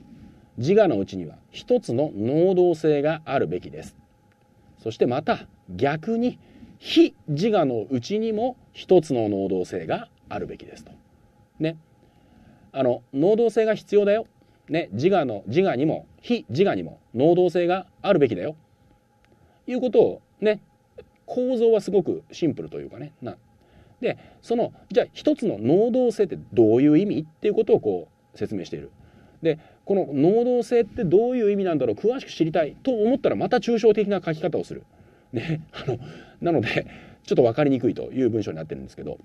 自我のうちには一つの能動性があるべきですそしてまた逆に非自我のうちにも一つの能動性があるべきですとねあの能動性が必要だよ、ね、自我の自我にも非自我にも能動性があるべきだよいうことをね構造はすごくシンプルというかねなでそのじゃあ一つの能動性ってどういう意味っていうことをこう説明している。でこの能動性ってどういう意味なんだろう詳しく知りたいと思ったらまた抽象的な書き方をする。ね、あのなのでちょっと分かりにくいという文章になってるんですけど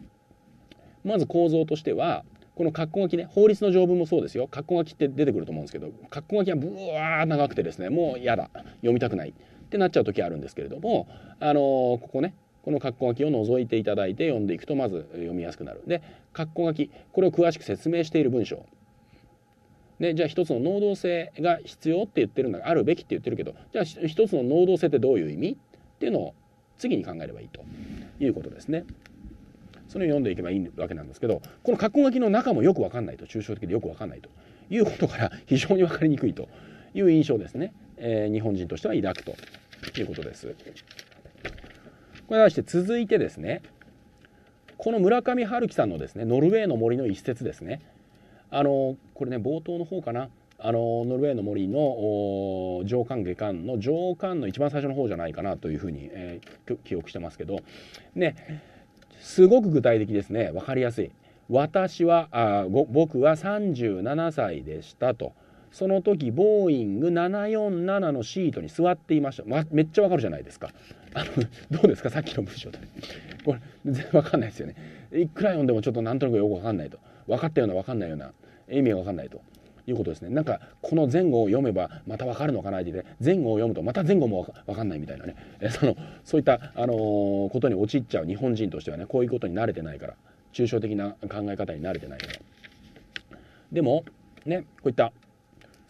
まず構造としてはこの括弧書きね法律の条文もそうですよ括弧書きって出てくると思うんですけど括弧書きがブワー長くてですねもう嫌だ読みたくないってなっちゃう時あるんですけれどもあのここねこの括弧書きを除いていただいて読んでいくとまず読みやすくなる。で括弧書きこれを詳しく説明している文章。でじゃあ一つの能動性が必要って言ってるんだあるべきって言ってるけどじゃあ一つの能動性ってどういう意味っていうのを次に考えればいいということですね。それを読んでいけばいいわけなんですけどこの括弧書きの中もよく分かんないと抽象的でよく分かんないということから非常に分かりにくいという印象ですね、えー、日本人としては抱くということです。これに対して続いてですねこの村上春樹さんのですね「ノルウェーの森」の一節ですねあのこれね冒頭の方かなあのノルウェーの森の上巻下巻の上巻の一番最初の方じゃないかなというふうに、えー、記憶してますけどねすごく具体的ですね分かりやすい。私はあ僕は37歳でしたとその時ボーイング747のシートに座っていました、ま、めっちゃわかるじゃないですかあのどうですかさっきの文章でこれ全然わかんないですよねいくら読んでもちょっとなんとなくよくわかんないと分かったような分かんないような意味がわかんないということですねなんかこの前後を読めばまた分かるのかなって前後を読むとまた前後も分かんないみたいなねえそのそういった、あのー、ことに陥っちゃう日本人としてはねこういうことに慣れてないから抽象的な考え方に慣れてないから。でもねこういった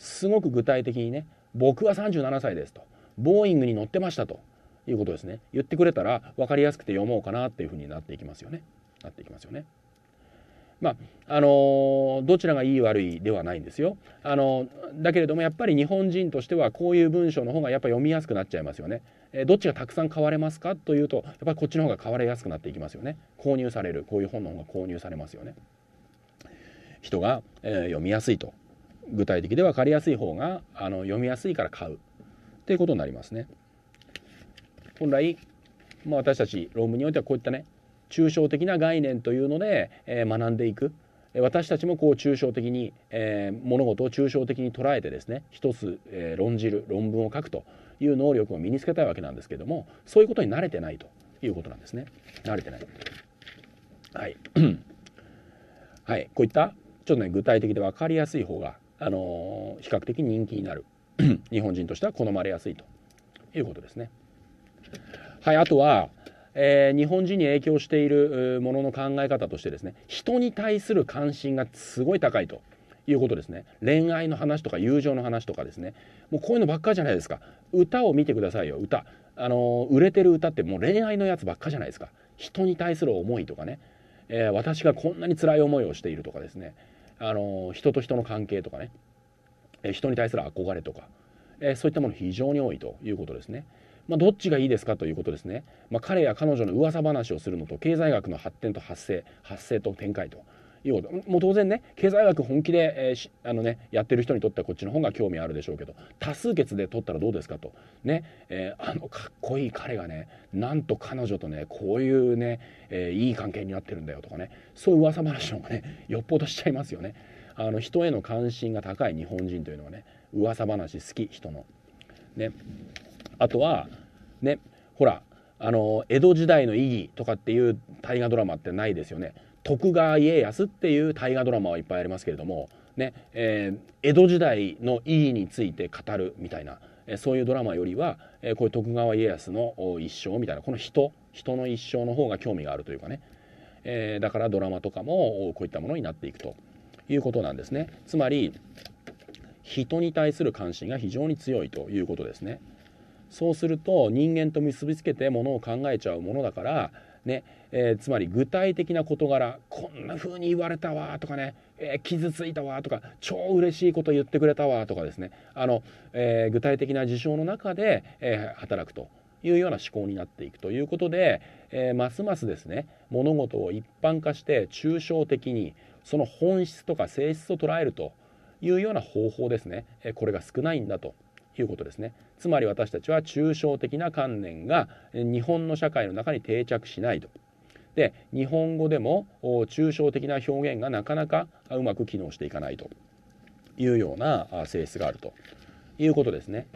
すごく具体的にね僕は37歳ですとボーイングに乗ってましたということですね言ってくれたら分かりやすくて読もうかなっていうふうになっていきますよねなっていきますよね。まあ、あのー、どちらがいい悪いではないんですよ。あのー、だけれどもやっぱり日本人としてはこういう文章の方がやっぱ読みやすくなっちゃいますよね。えー、どっちがたくさん買われますかというとやっぱりこっちの方が買われやすくなっていきますよね。購入されるこういう本の方が購入されますよね。人が、え読みやすいと具体的で分かりやすい方があの読みやすいから買うっていうことになりますね。本来、まあ、私たち論文においてはこういったね抽象的な概念というので、えー、学んでいく私たちもこう抽象的に、えー、物事を抽象的に捉えてですね一つ、えー、論じる論文を書くという能力を身につけたいわけなんですけどもそういうことに慣れてないということなんですね慣れてない。はい、はい、こういったちょっとね具体的で分かりやすい方があの比較的人気になる 日本人としては好まれやすいということですね。はい、あとは、えー、日本人に影響しているものの考え方としてですね人に対する関心がすごい高いということですね恋愛の話とか友情の話とかですねもうこういうのばっかじゃないですか歌を見てくださいよ歌あの売れてる歌ってもう恋愛のやつばっかじゃないですか人に対する思いとかね、えー、私がこんなに辛い思いをしているとかですねあの人と人の関係とかね人に対する憧れとか、えそういったもの非常に多いということですね。まあ、どっちがいいですかということですね。まあ、彼や彼女の噂話をするのと経済学の発展と発生発生と展開というもう当然ね経済学本気で、えー、あのね、やってる人にとってはこっちの方が興味あるでしょうけど多数決で取ったらどうですかとね、えー、あのかっこいい彼がねなんと彼女とねこういうね、えー、いい関係になってるんだよとかねそういう噂話の方がねよっぽどしちゃいますよね。あの人への関心が高い日本人というのはね噂話好き人の。ね、あとはねほらあの江戸時代の意義とかっていう大河ドラマってないですよね徳川家康っていう大河ドラマはいっぱいありますけれども、ねえー、江戸時代の意義について語るみたいな、えー、そういうドラマよりは、えー、こういう徳川家康の一生みたいなこの人人の一生の方が興味があるというかね、えー、だからドラマとかもこういったものになっていくということなんですね。つまり人に対する関心が非常に強いということですね。そうすると人間と結びつけてものを考えちゃうものだからねえー、つまり具体的な事柄こんな風に言われたわとかね、えー、傷ついたわとか超嬉しいこと言ってくれたわとかですねあの、えー、具体的な事象の中で、え働くというような思考になっていくということで、えますますですね物事を一般化して抽象的にその本質とか性質を捉えるというような方法ですね、えこれが少ないんだと。いうことですねつまり私たちは抽象的な観念が日本の社会の中に定着しないとで日本語でも抽象的な表現がなかなかうまく機能していかないというような性質があるということですね。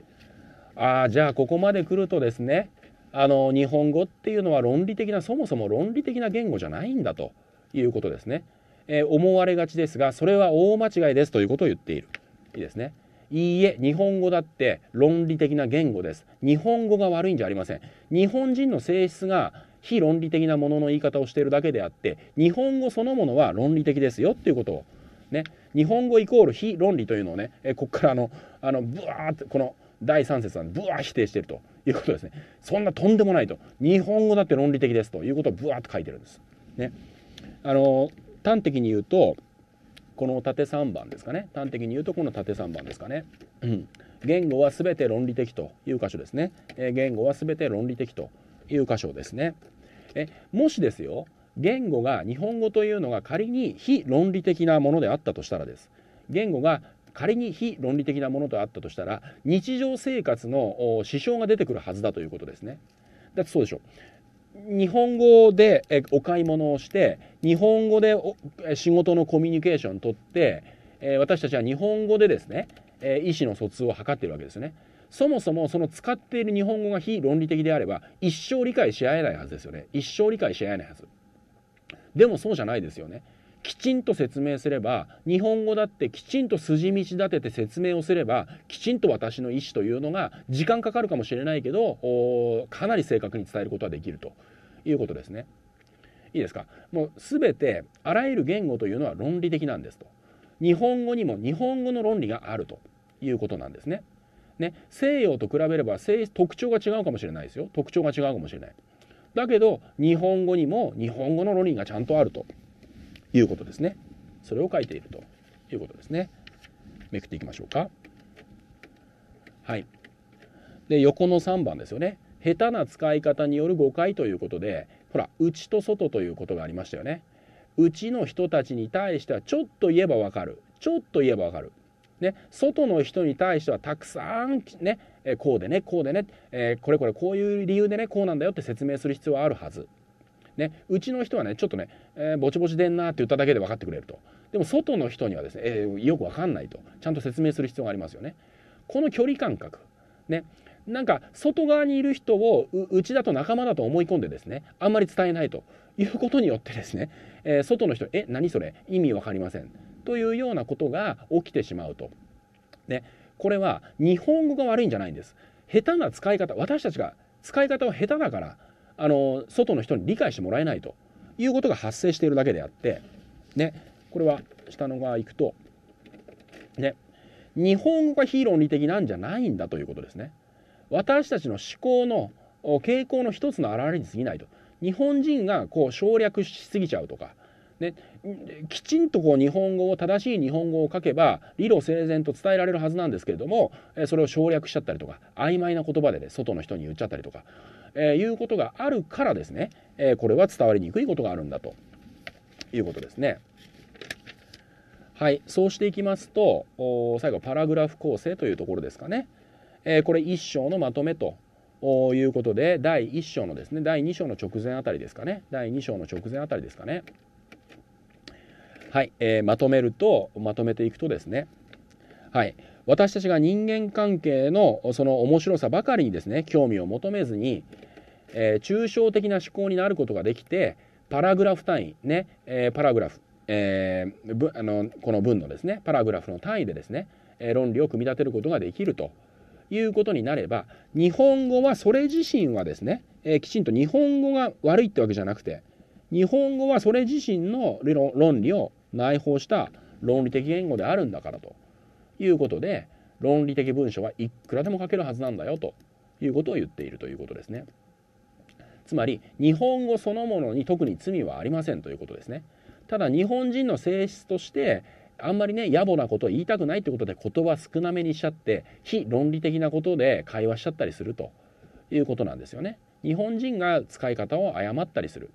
ああじゃあここまで来るとですねあの日本語っていうのは論理的なそもそも論理的な言語じゃないんだということですね。えー、思われがちですがそれは大間違いですということを言っている。いいですね。いいえ、日本語だって論理的な言語です。日本語が悪いんじゃありません。日本人の性質が非論理的なものの言い方をしているだけであって、日本語そのものは論理的ですよっていうことを、ね、日本語イコール非論理というのをね、えここからあの、あの、ブワーって、この、第3節はブワー否定しているということですね。そんなとんでもないと。日本語だって論理的ですということをブワーっと書いてるんです。ね。あの、端的に言うと、この縦3番ですかね端的に言うとこの縦3番ですかね、うん、言語は全て論理的という箇所ですね、え言語は全て論理的という箇所ですねえもしですよ言語が日本語というのが仮に非論理的なものであったとしたらです言語が仮に非論理的なものとあったとしたら日常生活の支障が出てくるはずだということですねだってそうでしょ日本語でお買い物をして、日本語で仕事のコミュニケーションをとって、え私たちは日本語でですね、え意思の疎通を図っているわけですね。そもそもその使っている日本語が非論理的であれば、一生理解し合えないはずですよね。一生理解し合えないはず。でもそうじゃないですよね。きちんと説明すれば日本語だってきちんと筋道立てて説明をすればきちんと私の意思というのが時間かかるかもしれないけどかなり正確に伝えることはできるということですね。いいですかもう全てあらゆる言語というのは論理的なんですと。日本語にも日本語の論理があるということなんですね。ね西洋と比べれば特徴が違うかもしれないですよ特徴が違うかもしれない。だけど日本語にも日本語の論理がちゃんとあるということですね。それを書いているということですね。めくっていきましょうか。はい。で、横の3番ですよね。下手な使い方による誤解ということで、ほら、内と外ということがありましたよね。うちの人たちに対してはちょっと言えばわかる。ちょっと言えばわかる。ね、外の人に対してはたくさん、ね、こうでねこうでね、えー、これこれこういう理由でねこうなんだよって説明する必要はあるはずね、うちの人はねちょっとね、えー、ぼちぼちでんなって言っただけで分かってくれるとでも外の人にはですね、えー、よく分かんないとちゃんと説明する必要がありますよねこの距離感覚ねなんか外側にいる人をうちだと仲間だと思い込んでですねあんまり伝えないということによってですね、えー、外の人「え何それ意味分かりません」というようなことが起きてしまうと。ね、これは日本語が悪いんじゃないんです。下手な使い方私たちが使い方は下手だからあの外の人に理解してもらえないということが発生しているだけであって、ね、これは下の側行くと、ね、日本語がロー理的なんじゃないんだということですね。私たちの思考の傾向の一つの表れに過ぎないと。日本人がこう省略しすぎちゃうとか、ね、きちんとこう日本語を正しい日本語を書けば理路整然と伝えられるはずなんですけれどもそれを省略しちゃったりとか曖昧な言葉でね外の人に言っちゃったりとか、えー、いうことがあるからですね、えー、これは伝わりにくいことがあるんだということですね。はい、そうしていきますと最後パラグラフ構成というところですかね。えー、これ1章のまとめということで第1章のですね第2章の直前あたりですかね第2章の直前あたりですかね。はい、えー、まとめると、まとめていくとですね、はい、私たちが人間関係のその面白さばかりにですね、興味を求めずに、えー、抽象的な思考になることができて、パラグラフ単位、ね、えー、パラグラフ、えー、あのこの文のですね、パラグラフの単位でですね、え論理を組み立てることができるということになれば、日本語はそれ自身はですね、えきちんと日本語が悪いってわけじゃなくて、日本語はそれ自身の論理を内包した論理的言語であるんだからということで論理的文章はいくらでも書けるはずなんだよということを言っているということですね。つまり日本語そのものに特に罪はありませんということですね。ただ日本人の性質としてあんまりね野暮なことを言いたくないってことで言葉少なめにしちゃって非論理的なことで会話しちゃったりするということなんですよね。日本人が使い方を誤ったりする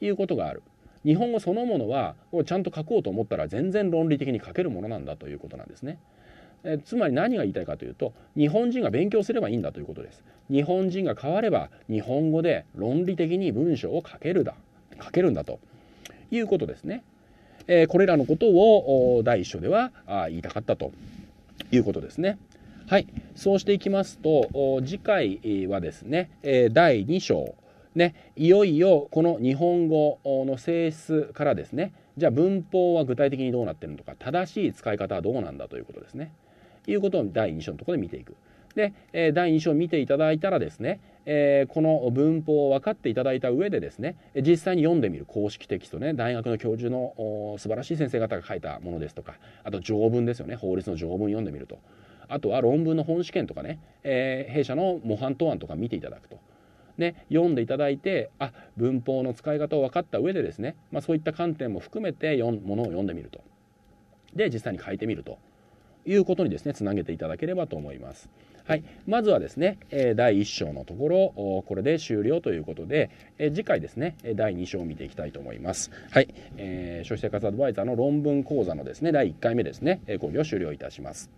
いうことがある日本語そのものはちゃんと書こうと思ったら全然論理的に書けるものなんだということなんですね。えつまり何が言いたいかというと日本人が勉強すればいいんだということです日本人が変われば日本語で論理的に文章を書けるだ書けるんだということですね、えー、これらのことを第一章では言いたかったということですねはいそうしていきますと次回はですね第2章ね、いよいよこの日本語の性質からですねじゃあ文法は具体的にどうなってるのか正しい使い方はどうなんだということですね。いうことを第2章のところで見ていく。で、え第2章を見ていただいたらですね、えこの文法を分かっていただいた上でですね実際に読んでみる公式テキストね大学の教授の素晴らしい先生方が書いたものですとかあと条文ですよね法律の条文読んでみるとあとは論文の本試験とかね、え弊社の模範答案とか見ていただくと。ね、読んでいただいてあ文法の使い方を分かった上でですね、まあ、そういった観点も含めてものを読んでみるとで実際に書いてみるということにですねつなげていただければと思います。はい、まずはですね、第1章のところこれで終了ということで、次回ですね第2章を見ていきたいと思います。はい、えー、消費生活アドバイザーの論文講座のですね第1回目ですね講義を終了いたします。